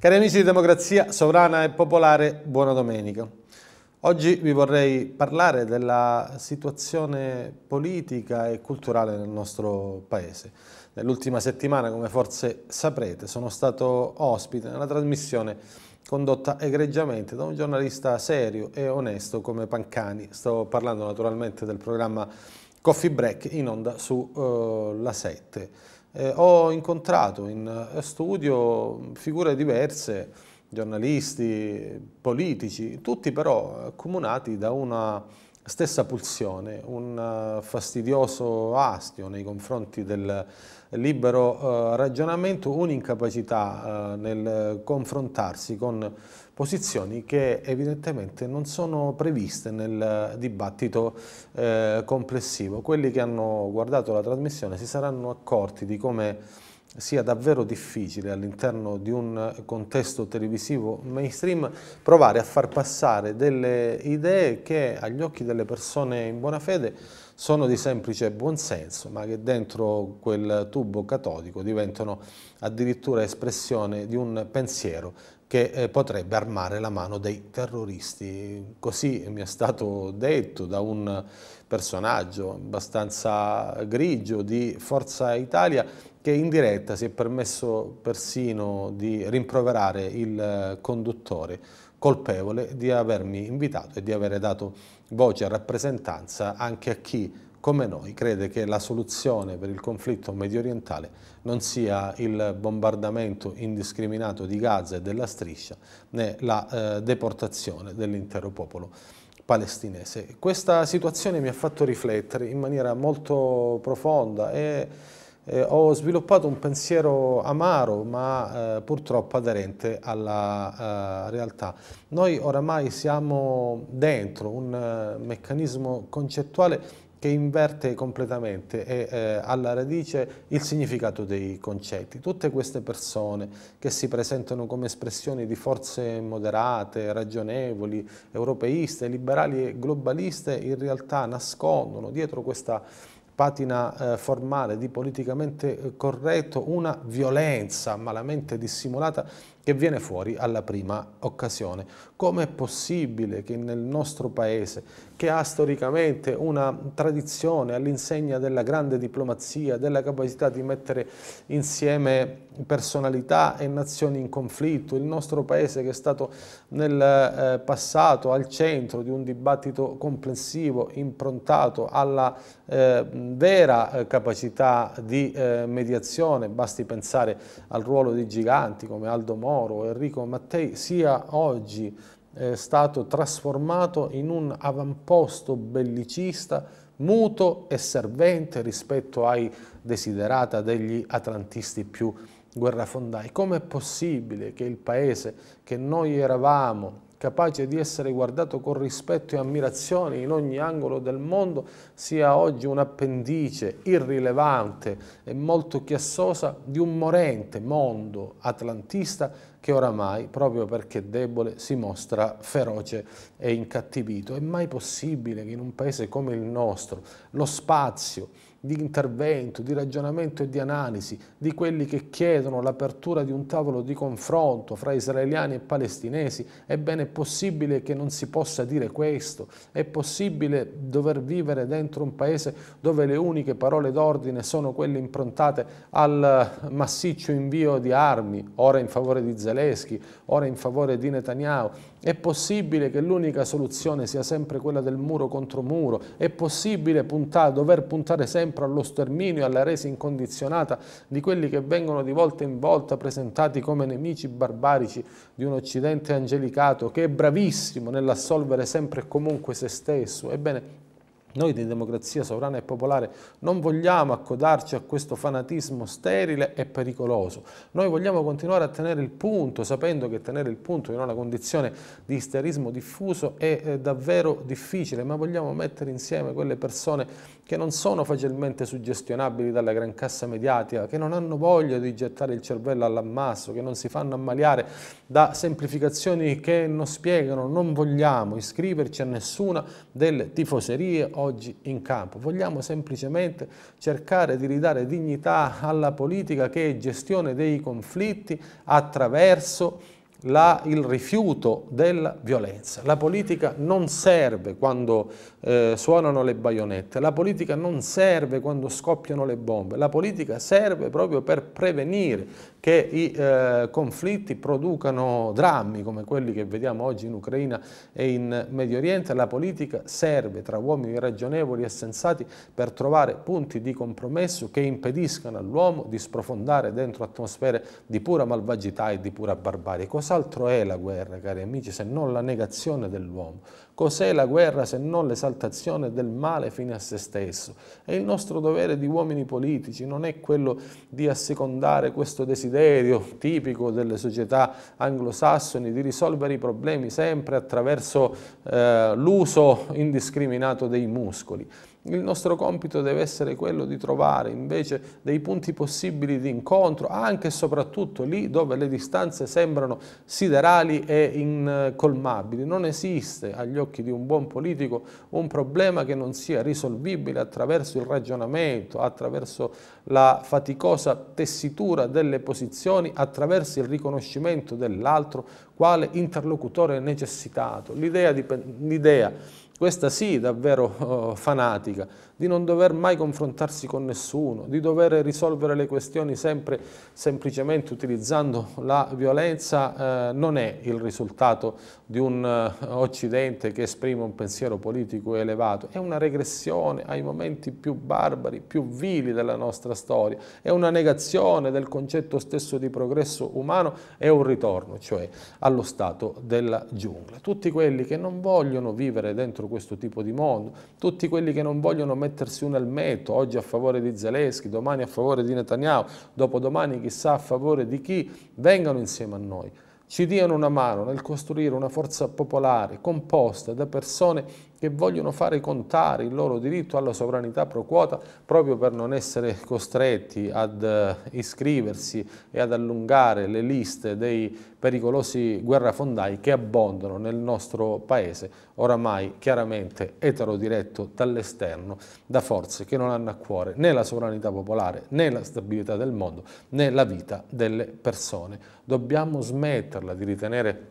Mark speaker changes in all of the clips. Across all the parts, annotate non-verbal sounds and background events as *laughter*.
Speaker 1: Cari amici di Democrazia Sovrana e Popolare, buona domenica. Oggi vi vorrei parlare della situazione politica e culturale nel nostro Paese. Nell'ultima settimana, come forse saprete, sono stato ospite nella trasmissione condotta egregiamente da un giornalista serio e onesto come Pancani. Sto parlando naturalmente del programma Coffee Break in onda sulla uh, 7 eh, ho incontrato in eh, studio figure diverse, giornalisti, politici, tutti però accomunati da una stessa pulsione, un eh, fastidioso astio nei confronti del libero eh, ragionamento, un'incapacità eh, nel confrontarsi con posizioni che evidentemente non sono previste nel dibattito complessivo. Quelli che hanno guardato la trasmissione si saranno accorti di come sia davvero difficile all'interno di un contesto televisivo mainstream provare a far passare delle idee che agli occhi delle persone in buona fede sono di semplice buonsenso, ma che dentro quel tubo catodico diventano addirittura espressione di un pensiero che eh, potrebbe armare la mano dei terroristi. Così mi è stato detto da un personaggio abbastanza grigio di Forza Italia che in diretta si è permesso persino di rimproverare il eh, conduttore colpevole di avermi invitato e di avere dato voce e rappresentanza anche a chi come noi crede che la soluzione per il conflitto medio orientale non sia il bombardamento indiscriminato di Gaza e della striscia né la eh, deportazione dell'intero popolo palestinese. Questa situazione mi ha fatto riflettere in maniera molto profonda e eh, ho sviluppato un pensiero amaro ma eh, purtroppo aderente alla eh, realtà. Noi oramai siamo dentro un eh, meccanismo concettuale che inverte completamente e eh, alla radice il significato dei concetti. Tutte queste persone che si presentano come espressioni di forze moderate, ragionevoli, europeiste, liberali e globaliste, in realtà nascondono dietro questa patina eh, formale di politicamente eh, corretto, una violenza malamente dissimulata che viene fuori alla prima occasione. Com'è possibile che nel nostro paese, che ha storicamente una tradizione all'insegna della grande diplomazia, della capacità di mettere insieme personalità e nazioni in conflitto, il nostro paese che è stato nel eh, passato al centro di un dibattito complessivo improntato alla eh, vera eh, capacità di eh, mediazione, basti pensare al ruolo di giganti come Aldo Moro, Enrico Mattei, sia oggi eh, stato trasformato in un avamposto bellicista muto e servente rispetto ai desiderata degli atlantisti più guerrafondai. Com'è possibile che il paese che noi eravamo capace di essere guardato con rispetto e ammirazione in ogni angolo del mondo, sia oggi un'appendice irrilevante e molto chiassosa di un morente mondo atlantista che oramai, proprio perché debole, si mostra feroce e incattivito. È mai possibile che in un paese come il nostro lo spazio, di intervento, di ragionamento e di analisi di quelli che chiedono l'apertura di un tavolo di confronto fra israeliani e palestinesi, ebbene è possibile che non si possa dire questo, è possibile dover vivere dentro un paese dove le uniche parole d'ordine sono quelle improntate al massiccio invio di armi, ora in favore di Zelensky, ora in favore di Netanyahu, è possibile che l'unica soluzione sia sempre quella del muro contro muro? È possibile puntare, dover puntare sempre allo sterminio e alla resa incondizionata di quelli che vengono di volta in volta presentati come nemici barbarici di un Occidente angelicato che è bravissimo nell'assolvere sempre e comunque se stesso? Ebbene, noi di democrazia sovrana e popolare non vogliamo accodarci a questo fanatismo sterile e pericoloso. Noi vogliamo continuare a tenere il punto, sapendo che tenere il punto in una condizione di isterismo diffuso è eh, davvero difficile, ma vogliamo mettere insieme quelle persone che non sono facilmente suggestionabili dalla gran cassa mediatica, che non hanno voglia di gettare il cervello all'ammasso, che non si fanno ammaliare da semplificazioni che non spiegano, non vogliamo iscriverci a nessuna delle tifoserie oggi in campo. Vogliamo semplicemente cercare di ridare dignità alla politica che è gestione dei conflitti attraverso la, il rifiuto della violenza. La politica non serve quando eh, suonano le baionette, la politica non serve quando scoppiano le bombe, la politica serve proprio per prevenire che i eh, conflitti producano drammi come quelli che vediamo oggi in Ucraina e in Medio Oriente. La politica serve tra uomini ragionevoli e sensati per trovare punti di compromesso che impediscano all'uomo di sprofondare dentro atmosfere di pura malvagità e di pura barbarie. Cosa Cos'altro è la guerra, cari amici, se non la negazione dell'uomo? Cos'è la guerra se non l'esaltazione del male fine a se stesso? E il nostro dovere di uomini politici non è quello di assecondare questo desiderio tipico delle società anglosassoni di risolvere i problemi sempre attraverso eh, l'uso indiscriminato dei muscoli. Il nostro compito deve essere quello di trovare invece dei punti possibili di incontro, anche e soprattutto lì dove le distanze sembrano siderali e incolmabili. Non esiste agli occhi di un buon politico un problema che non sia risolvibile attraverso il ragionamento, attraverso la faticosa tessitura delle posizioni, attraverso il riconoscimento dell'altro quale interlocutore necessitato. L'idea questa sì davvero *laughs* fanatica, di non dover mai confrontarsi con nessuno, di dover risolvere le questioni sempre semplicemente utilizzando la violenza, eh, non è il risultato di un eh, Occidente che esprime un pensiero politico elevato, è una regressione ai momenti più barbari, più vili della nostra storia, è una negazione del concetto stesso di progresso umano è un ritorno, cioè allo stato della giungla. Tutti quelli che non vogliono vivere dentro questo tipo di mondo, tutti quelli che non vogliono mettere mettersi un elmetto, oggi a favore di Zelensky, domani a favore di Netanyahu, dopodomani chissà a favore di chi, vengano insieme a noi ci diano una mano nel costruire una forza popolare composta da persone che vogliono fare contare il loro diritto alla sovranità pro quota proprio per non essere costretti ad eh, iscriversi e ad allungare le liste dei pericolosi guerrafondai che abbondano nel nostro paese, oramai chiaramente etero diretto dall'esterno, da forze che non hanno a cuore né la sovranità popolare, né la stabilità del mondo, né la vita delle persone. Dobbiamo smetterla di ritenere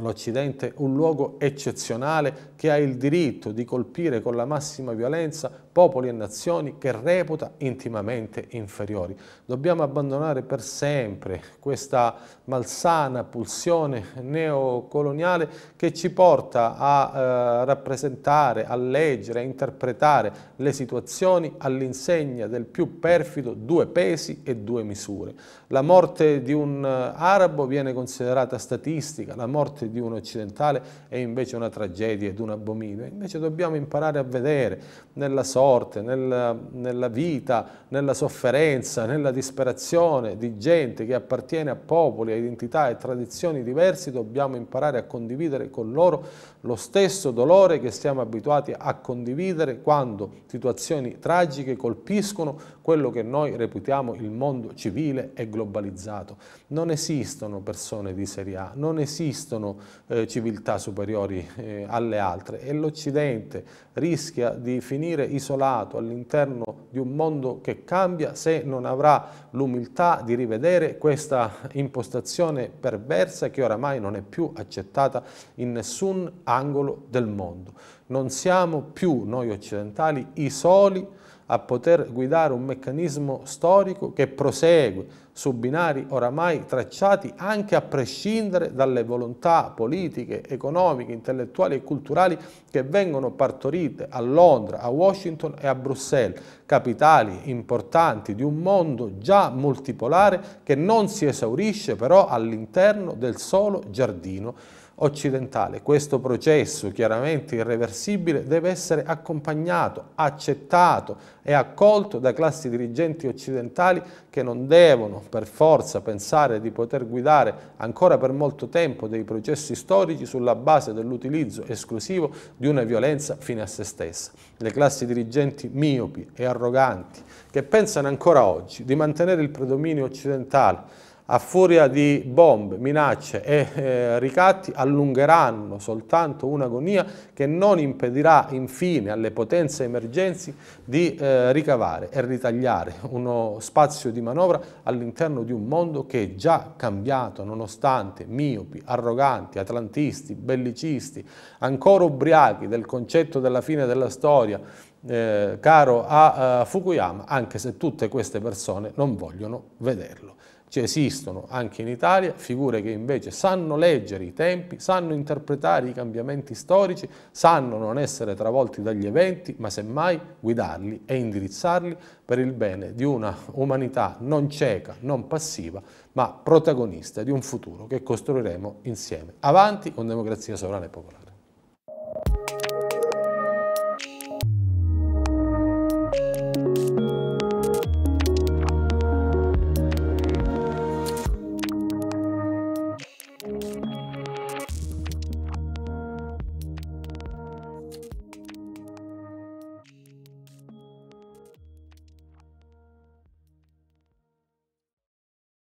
Speaker 1: L'Occidente è un luogo eccezionale che ha il diritto di colpire con la massima violenza popoli e nazioni che reputa intimamente inferiori. Dobbiamo abbandonare per sempre questa malsana pulsione neocoloniale che ci porta a eh, rappresentare, a leggere, a interpretare le situazioni all'insegna del più perfido due pesi e due misure. La morte di un eh, arabo viene considerata statistica, la morte di un occidentale è invece una tragedia ed un abominio. Invece dobbiamo imparare a vedere nella sorte morte, nella, nella vita, nella sofferenza, nella disperazione di gente che appartiene a popoli, a identità e tradizioni diversi, dobbiamo imparare a condividere con loro lo stesso dolore che siamo abituati a condividere quando situazioni tragiche colpiscono quello che noi reputiamo il mondo civile e globalizzato. Non esistono persone di serie A, non esistono eh, civiltà superiori eh, alle altre e l'Occidente rischia di finire isolato isolato all'interno di un mondo che cambia se non avrà l'umiltà di rivedere questa impostazione perversa che oramai non è più accettata in nessun angolo del mondo. Non siamo più noi occidentali i soli a poter guidare un meccanismo storico che prosegue su binari oramai tracciati anche a prescindere dalle volontà politiche, economiche, intellettuali e culturali che vengono partorite a Londra, a Washington e a Bruxelles, capitali importanti di un mondo già multipolare che non si esaurisce però all'interno del solo giardino occidentale. Questo processo chiaramente irreversibile deve essere accompagnato, accettato e accolto da classi dirigenti occidentali che non devono per forza pensare di poter guidare ancora per molto tempo dei processi storici sulla base dell'utilizzo esclusivo di una violenza fine a se stessa. Le classi dirigenti miopi e arroganti che pensano ancora oggi di mantenere il predominio occidentale a furia di bombe, minacce e eh, ricatti allungheranno soltanto un'agonia che non impedirà infine alle potenze emergenzi di eh, ricavare e ritagliare uno spazio di manovra all'interno di un mondo che è già cambiato nonostante miopi, arroganti, atlantisti, bellicisti, ancora ubriachi del concetto della fine della storia eh, caro a eh, Fukuyama, anche se tutte queste persone non vogliono vederlo. Cioè esistono anche in Italia figure che invece sanno leggere i tempi, sanno interpretare i cambiamenti storici, sanno non essere travolti dagli eventi, ma semmai guidarli e indirizzarli per il bene di una umanità non cieca, non passiva, ma protagonista di un futuro che costruiremo insieme, avanti con democrazia sovrana e popolare.